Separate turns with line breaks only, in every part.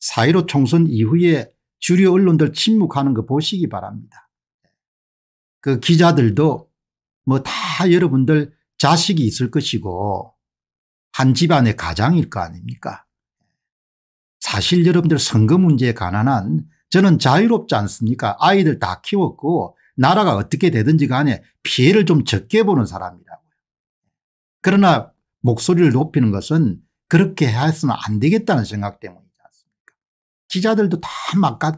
4.15 총선 이후에 주류 언론들 침묵하는 거 보시기 바랍니다. 그 기자들도 뭐 다 여러분들 자식이 있을 것이고 한 집안의 가장일 거 아닙니까 사실 여러분들 선거 문제에 관한한 저는 자유롭지 않습니까 아이들 다 키웠고 나라가 어떻게 되든지 간에 피해를 좀 적게 보는 사람이라고 그러나 목소리를 높이는 것은 그렇게 해서는 안 되겠다는 생각 때문입니다. 기자들도 다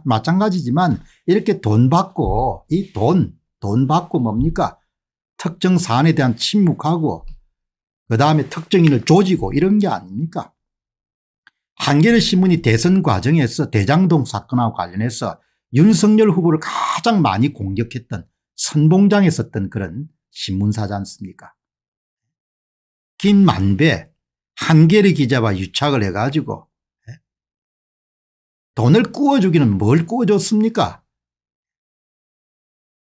마찬가지지만 이렇게 돈 받고 이 돈, 돈 받고 뭡니까 특정 사안에 대한 침묵하고 그다음에 특정인을 조지고 이런 게 아닙니까 한겨레신문이 대선 과정에서 대장동 사건하고 관련해서 윤석열 후보를 가장 많이 공격했던 선봉장에 썼던 그런 신문사지 않습니까 김만배 한겨레 기자와 유착을 해가지고 돈을 구워주기는 뭘 구워줬습니까?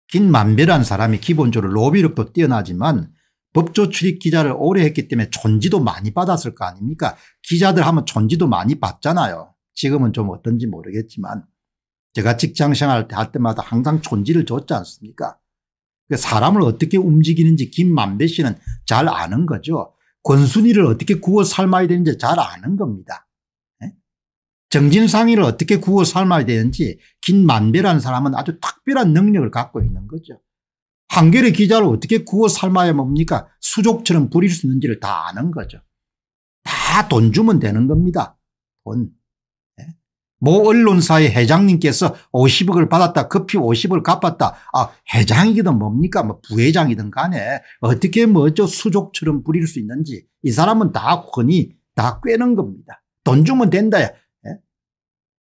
긴만배란 사람이 기본적으로 로비력도 뛰어나지만 법조 출입 기자를 오래 했기 때문에 존지도 많이 받았을 거 아닙니까? 기자들 하면 존지도 많이 받잖아요. 지금은 좀 어떤지 모르겠지만 제가 직장 생활 때할 때마다 항상 존지를 줬지 않습니까? 그 사람을 어떻게 움직이는지 김만배 씨는 잘 아는 거죠. 권순이를 어떻게 구워 삶아야 되는지 잘 아는 겁니다. 정진상의를 어떻게 구워 삶아야 되는지 김만배라는 사람은 아주 특별한 능력을 갖고 있는 거죠. 한겨레 기자를 어떻게 구워 삶아야 뭡니까 수족처럼 부릴 수 있는지를 다 아는 거죠. 다 돈 주면 되는 겁니다. 돈. 예? 모 언론사의 회장님께서 50억을 받았다 급히 50억을 갚았다 아 회장이든 뭡니까 뭐 부회장이든 간에 어떻게 뭐 저 수족처럼 부릴 수 있는지 이 사람은 다 흔히 다 꿰는 겁니다. 돈 주면 된다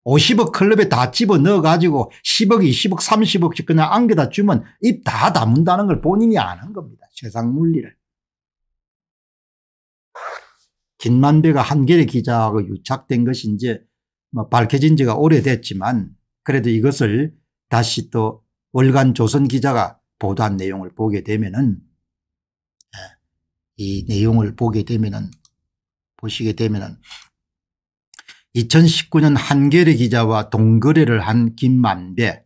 50억 클럽에 다 집어 넣어가지고 10억, 20억, 30억씩 그냥 안겨다 주면 입다 다문다는 걸 본인이 아는 겁니다. 세상 물리를. 김만배가 한겨레 기자하고 유착된 것이 이제 뭐 밝혀진 지가 오래됐지만 그래도 이것을 다시 또 월간 조선 기자가 보도한 내용을 보게 되면은 예, 이 내용을 보게 되면은 보시게 되면은 2019년 한겨레 기자와 동거래를 한 김만배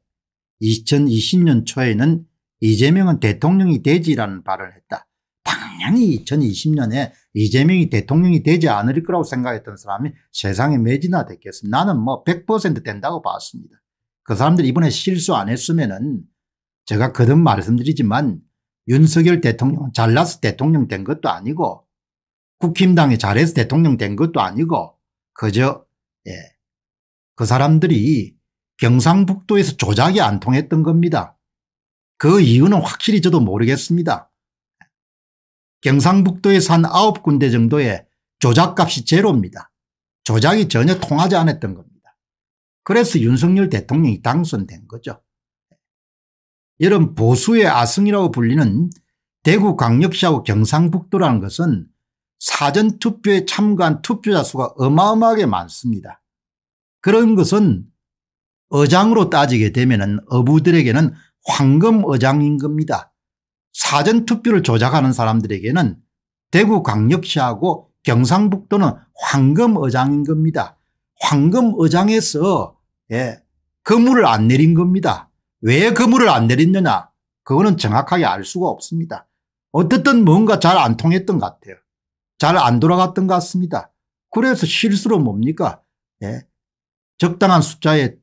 2020년 초에는 이재명은 대통령이 되지라는 발언을 했다. 당연히 2020년에 이재명이 대통령이 되지 않을 거라고 생각했던 사람이 세상에 매진화 됐겠습니다. 나는 뭐 100% 된다고 봤습니다. 그 사람들이 이번에 실수 안 했으면 은 제가 거듭 말씀드리지만 윤석열 대통령은 잘나서 대통령 된 것도 아니고 국힘당이 잘해서 대통령 된 것도 아니고 그저 예. 그 사람들이 경상북도에서 조작이 안 통했던 겁니다. 그 이유는 확실히 저도 모르겠습니다. 경상북도에서 한 9군데 정도의 조작값이 제로입니다. 조작이 전혀 통하지 않았던 겁니다. 그래서 윤석열 대통령이 당선된 거죠. 이런 보수의 아승이라고 불리는 대구 광역시하고 경상북도라는 것은 사전투표에 참가한 투표자 수가 어마어마하게 많습니다. 그런 것은 어장으로 따지게 되면 어부들에게는 황금 어장인 겁니다. 사전투표를 조작하는 사람들에게는 대구 광역시하고 경상북도는 황금 어장인 겁니다. 황금 어장에서 예, 거물을 안 내린 겁니다. 왜 거물을 안 내렸느냐 그거는 정확하게 알 수가 없습니다. 어쨌든 뭔가 잘 안 통했던 것 같아요. 잘안 돌아갔던 것 같습니다. 그래서 실수로 뭡니까? 예. 적당한 숫자의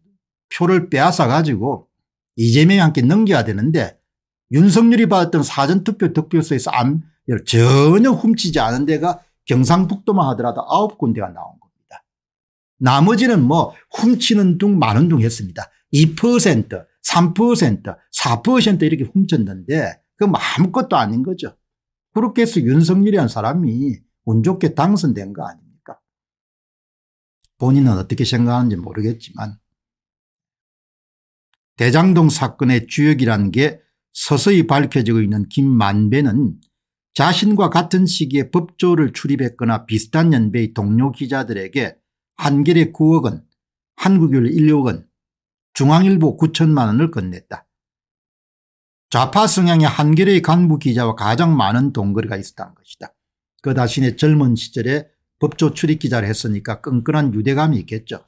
표를 빼앗아 가지고 이재명한테 넘겨야 되는데 윤석열이 받았던 사전투표 득표소에서 안, 전혀 훔치지 않은 데가 경상북도만 하더라도 아홉 군데가 나온 겁니다. 나머지는 뭐 훔치는 둥 많은 둥 했습니다. 2% 3% 4% 이렇게 훔쳤는데 그건 아무것도 아닌 거죠. 그렇게 해서 윤석열이란 사람이 운 좋게 당선된 거 아닙니까? 본인은 어떻게 생각하는지 모르겠지만 대장동 사건의 주역이란 게 서서히 밝혀지고 있는 김만배는 자신과 같은 시기에 법조를 출입했거나 비슷한 연배의 동료 기자들에게 한겨레 9억 원, 한국일 1억 원, 중앙일보 9천만 원을 건넸다. 좌파 성향의 한겨레의 간부 기자와 가장 많은 동거리가 있었다는 것이다. 그 자신의 젊은 시절에 법조 출입 기자를 했으니까 끈끈한 유대감이 있겠죠.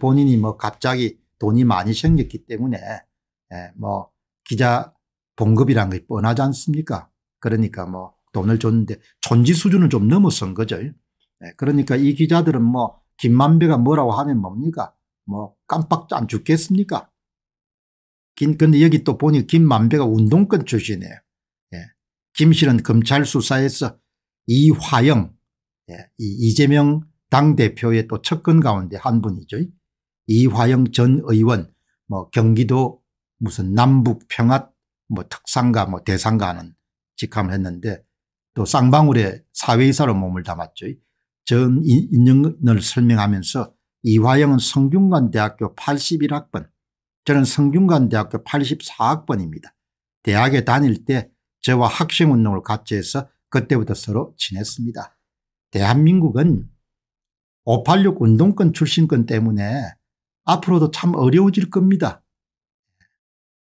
본인이 뭐 갑자기 돈이 많이 생겼기 때문에 예, 뭐 기자 봉급이란 게 뻔하지 않습니까? 그러니까 뭐 돈을 줬는데 존지 수준을 좀 넘어선 거죠. 예, 그러니까 이 기자들은 뭐 김만배가 뭐라고 하면 뭡니까? 뭐 깜빡 안 죽겠습니까? 김, 근데 여기 또 보니 김만배가 운동권 출신이에요. 예. 김실은 검찰 수사에서 이화영, 예. 이 이재명 당대표의 또 측근 가운데 한 분이죠. 이화영 전 의원, 뭐 경기도 무슨 남북평화 뭐 특상가 뭐 대상가 하는 직함을 했는데 또 쌍방울의 사회이사로 몸을 담았죠. 전 인연을 설명하면서 이화영은 성균관대학교 81학번 저는 성균관대학교 84학번입니다. 대학에 다닐 때 저와 학생운동을 같이 해서 그때부터 서로 친했습니다. 대한민국은 586 운동권 출신권 때문에 앞으로도 참 어려워질 겁니다.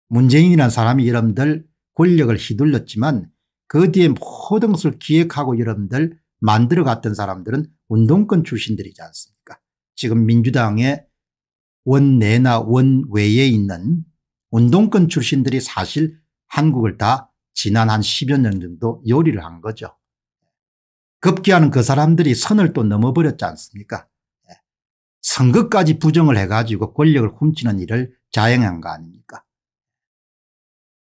문재인이라는 사람이 여러분들 권력을 휘둘렀지만 그 뒤에 모든 것을 기획하고 여러분들 만들어갔던 사람들은 운동권 출신들이지 않습니까 지금 민주당의 원내나 원외에 있는 운동권 출신들이 사실 한국을 다 지난 한 10여 년 정도 요리를 한 거죠. 급기야는 그 사람들이 선을 또 넘어버렸지 않습니까 예. 선거까지 부정을 해가지고 권력을 훔치는 일을 자행한 거 아닙니까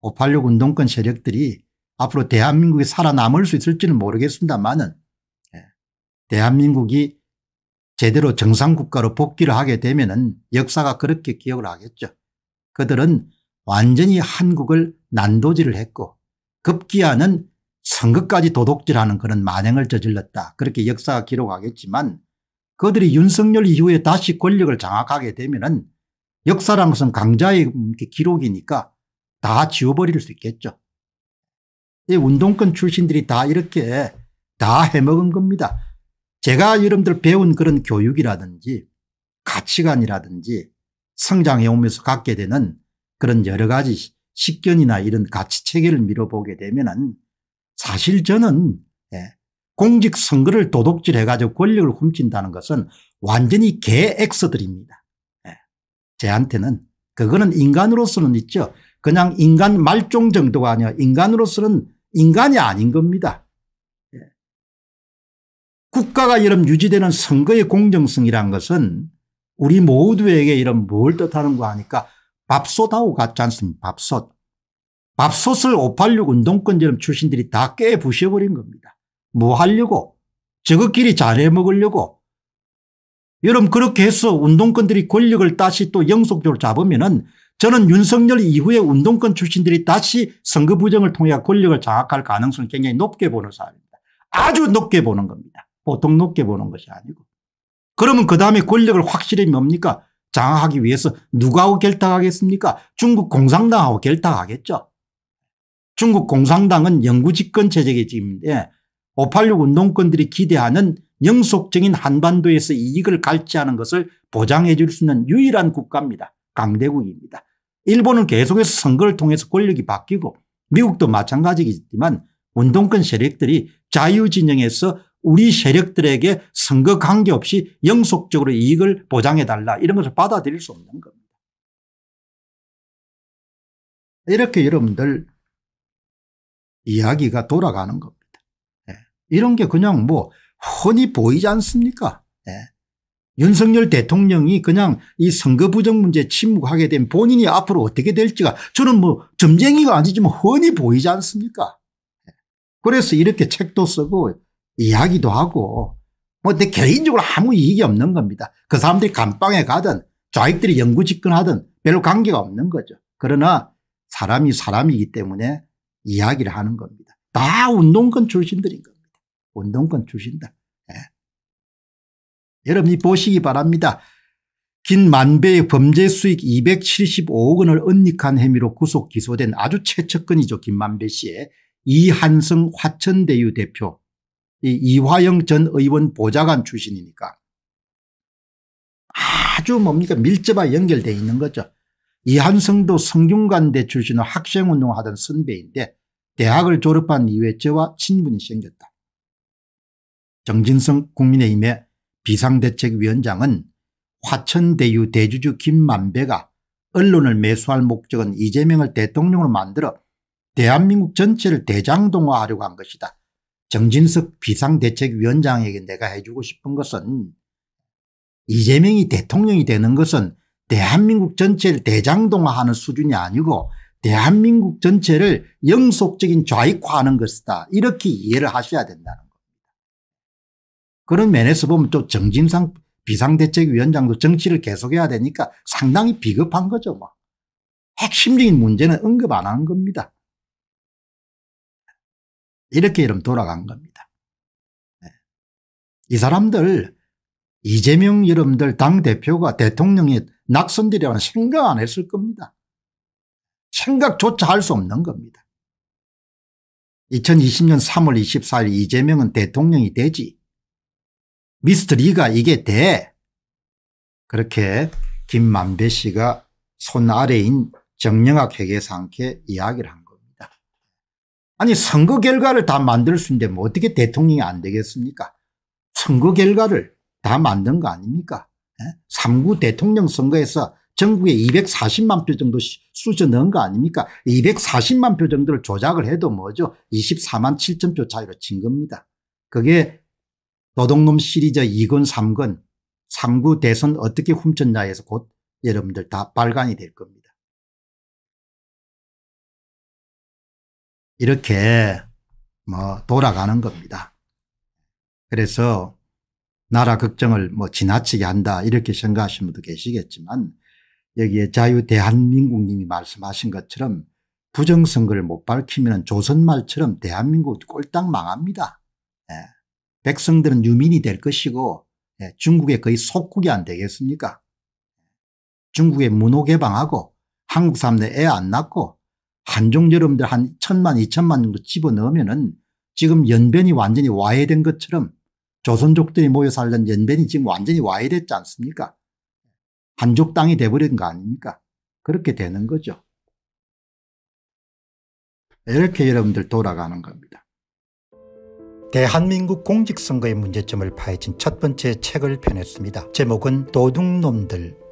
586 운동권 세력들이 앞으로 대한민국이 살아남을 수 있을지는 모르겠습니다만은 예. 대한민국이 제대로 정상국가로 복귀를 하게 되면 역사가 그렇게 기억을 하겠죠. 그들은 완전히 한국을 난도질을 했고 급기야는 선거까지 도둑질하는 그런 만행을 저질렀다. 그렇게 역사가 기록하겠지만 그들이 윤석열 이후에 다시 권력을 장악하게 되면 역사라는 것은 강자의 기록이니까 다 지워버릴 수 있겠죠. 이 운동권 출신들이 다 이렇게 다 해먹은 겁니다. 제가 여러분들 배운 그런 교육이라든지 가치관이라든지 성장해 오면서 갖게 되는 그런 여러 가지 식견이나 이런 가치 체계를 밀어보게 되면은 사실 저는 예, 공직 선거를 도둑질해 가지고 권력을 훔친다는 것은 완전히 개엑서들입니다. 예, 제한테는 그거는 인간으로서는 있죠. 그냥 인간 말종 정도가 아니라 인간으로서는 인간이 아닌 겁니다. 국가가 이런 유지되는 선거의 공정성이란 것은 우리 모두에게 이런 뭘뜻하는거 하니까 밥솥하고 같지 않습니까 밥솥. 밥솥을 586 운동권처럼 출신들이 다깨 부셔버린 겁니다. 뭐 하려고 저것끼리 잘해 먹으려고 여러분 그렇게 해서 운동권들이 권력을 다시 또 영속적으로 잡으면 은 저는 윤석열 이후에 운동권 출신들이 다시 선거 부정을 통해 권력을 장악할 가능성을 굉장히 높게 보는 사람입니다. 아주 높게 보는 겁니다. 보통 높게 보는 것이 아니고 그러면 그 다음에 권력을 확실히 뭡니까 장악하기 위해서 누가하고 결탁하겠습니까 중국 공산당하고 결탁하겠죠 중국 공산당은 영구집권 체제인데 586 운동권들이 기대하는 영속적인 한반도에서 이익을 갈취하는 것을 보장해 줄 수 있는 유일한 국가입니다. 강대국입니다. 일본은 계속해서 선거를 통해서 권력이 바뀌고 미국도 마찬가지겠지만 운동권 세력들이 자유진영에서 우리 세력들에게 선거 관계없이 영속적으로 이익을 보장해 달라 이런 것을 받아들일 수 없는 겁니다. 이렇게 여러분들 이야기가 돌아가는 겁니다. 예. 이런 게 그냥 뭐 흔히 보이지 않습니까? 예. 윤석열 대통령이 그냥 이 선거 부정 문제 침묵하게 된 본인이 앞으로 어떻게 될지가 저는 뭐 점쟁이가 아니지만 흔히 뭐 보이지 않습니까? 예. 그래서 이렇게 책도 쓰고 이야기도 하고 뭐내 개인적으로 아무 이익이 없는 겁니다. 그 사람들이 감방에 가든 좌익들이 연구 집권하든 별로 관계가 없는 거죠. 그러나 사람이 사람이기 때문에 이야기를 하는 겁니다. 다 운동권 출신들인 겁니다. 운동권 출신들. 네. 예. 여러분이 보시기 바랍니다. 긴 만배의 범죄 수익 275억 원을 은닉한 혐의로 구속 기소된 아주 최측근이죠. 김만배 씨의 이한성 화천대유 대표 이 이화영 전 의원 보좌관 출신이니까 아주 뭡니까 밀접하게 연결돼 있는 거죠. 이한성도 성균관대 출신으로 학생운동을 하던 선배인데 대학을 졸업한 이후에 와 친분이 생겼다. 정진성 국민의힘의 비상대책위원장은 화천대유 대주주 김만배가 언론을 매수할 목적은 이재명을 대통령으로 만들어 대한민국 전체를 대장동화하려고 한 것이다. 정진석 비상대책위원장에게 내가 해주고 싶은 것은 이재명이 대통령이 되는 것은 대한민국 전체를 대장동화하는 수준이 아니고 대한민국 전체를 영속적인 좌익화하는 것이다 이렇게 이해를 하셔야 된다는 겁니다. 그런 면에서 보면 또 정진상 비상대책위원장도 정치를 계속해야 되니까 상당히 비겁한 거죠. 뭐. 핵심적인 문제는 언급 안 한 겁니다. 이렇게 이름 돌아간 겁니다. 네. 이 사람들 이재명 여러분들 당대표가 대통령이 낙선되려는 생각 안 했을 겁니다. 생각조차 할 수 없는 겁니다. 2020년 3월 24일 이재명은 대통령이 되지. 미스터리가 이게 돼. 그렇게 김만배 씨가 손아래인 정영학 회계상께 이야기를 한 아니 선거 결과를 다 만들 수 있는데 뭐 어떻게 대통령이 안 되겠습니까? 선거 결과를 다 만든 거 아닙니까? 에? 예? 3구 대통령 선거에서 전국에 240만 표 정도 쑤셔 넣은 거 아닙니까? 240만 표 정도를 조작을 해도 뭐죠? 24만 7천 표 차이로 진 겁니다. 그게 노동놈 시리즈 2권 3권 3구 대선 어떻게 훔쳤냐해서곧 여러분들 다 발간이 될 겁니다. 이렇게 뭐 돌아가는 겁니다. 그래서 나라 걱정을 뭐 지나치게 한다 이렇게 생각하시는 분도 계시겠지만 여기에 자유 대한민국님이 말씀하신 것처럼 부정선거를 못 밝히면 조선말처럼 대한민국 꼴딱 망합니다. 예. 백성들은 유민이 될 것이고 예. 중국에 거의 속국이 안 되겠습니까 중국의 문호개방하고 한국 사람들 애안 낳고 한종 여러분들 한 천만 이천만 정도 집어넣으면은 지금 연변이 완전히 와해된 것처럼 조선족들이 모여 살던 연변이 지금 완전히 와해됐지 않습니까 한족 땅이 돼버린 거 아닙니까 그렇게 되는 거죠 이렇게 여러분들 돌아가는 겁니다 대한민국 공직선거의 문제점을 파헤친 첫 번째 책을 펴냈습니다 제목은 도둑놈들